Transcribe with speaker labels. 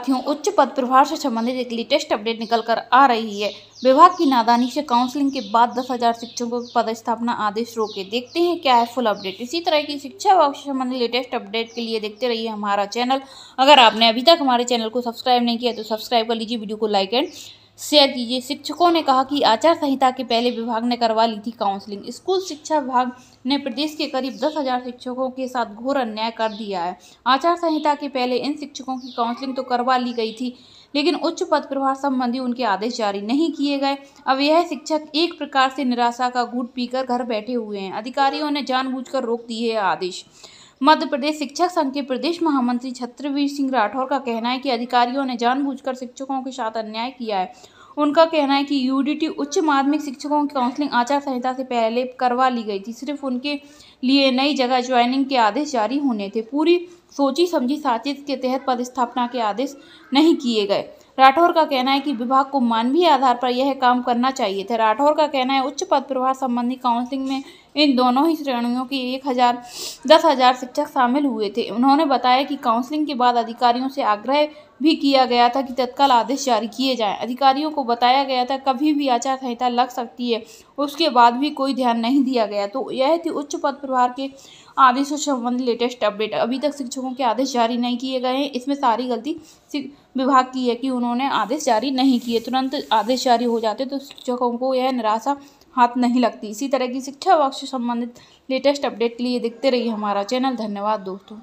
Speaker 1: साथियों उच्च पद प्रभार से संबंधित एक लेटेस्ट अपडेट निकल कर आ रही है विभाग की नादानी से काउंसलिंग के बाद दस हजार शिक्षकों की पदस्थापना आदेश रोके देखते हैं क्या है फुल अपडेट इसी तरह की शिक्षा विभाग से संबंधित लेटेस्ट अपडेट के लिए देखते रहिए हमारा चैनल अगर आपने अभी तक हमारे चैनल को सब्सक्राइब नहीं किया तो सब्सक्राइब कर लीजिए वीडियो को लाइक एंड शेयर कीजिए शिक्षकों ने कहा कि आचार संहिता के पहले विभाग ने करवा ली थी काउंसलिंग स्कूल शिक्षा विभाग ने प्रदेश के करीब दस हजार शिक्षकों के साथ घोर अन्याय कर दिया है आचार संहिता के पहले इन शिक्षकों की काउंसलिंग तो करवा ली गई थी लेकिन उच्च पद प्रभार संबंधी उनके आदेश जारी नहीं किए गए अब यह शिक्षक एक प्रकार से निराशा का घूट पीकर घर बैठे हुए हैं अधिकारियों ने जानबूझकर रोक दिए आदेश मध्य प्रदेश शिक्षक संघ के प्रदेश महामंत्री छत्रवीर सिंह राठौर का कहना है कि अधिकारियों ने जानबूझकर शिक्षकों के साथ अन्याय किया है उनका कहना है कि यूडीटी उच्च माध्यमिक शिक्षकों की काउंसलिंग आचार संहिता से पहले करवा ली गई थी सिर्फ उनके लिए नई जगह ज्वाइनिंग के आदेश जारी होने थे पूरी सोची समझी साचित के तहत पदस्थापना के आदेश नहीं किए गए राठौर का कहना है कि विभाग को मानवीय आधार पर यह काम करना चाहिए था राठौर का कहना है उच्च पद प्रभार संबंधी काउंसलिंग में इन दोनों ही श्रेणियों के एक हज़ार दस हज़ार शिक्षक शामिल हुए थे उन्होंने बताया कि काउंसलिंग के बाद अधिकारियों से आग्रह भी किया गया था कि तत्काल आदेश जारी किए जाएं अधिकारियों को बताया गया था कभी भी आचार संहिता लग सकती है उसके बाद भी कोई ध्यान नहीं दिया गया तो यह थी उच्च पद प्रभार के आदेशों संबंधी लेटेस्ट अपडेट अभी तक शिक्षकों के आदेश जारी नहीं किए गए हैं इसमें सारी गलती विभाग की है कि उन्होंने आदेश जारी नहीं किए तुरंत आदेश जारी हो जाते तो शिक्षकों को यह निराशा हाथ नहीं लगती इसी तरह की शिक्षा वक्त से संबंधित लेटेस्ट अपडेट के लिए देखते रहिए हमारा चैनल धन्यवाद दोस्तों